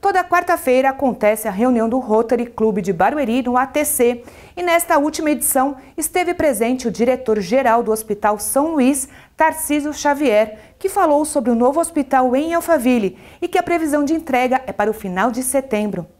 Toda quarta-feira acontece a reunião do Rotary Clube de Barueri, no ATC, e nesta última edição esteve presente o diretor-geral do Hospital São Luís, Tarcísio Xavier, que falou sobre o novo hospital em Alphaville e que a previsão de entrega é para o final de setembro.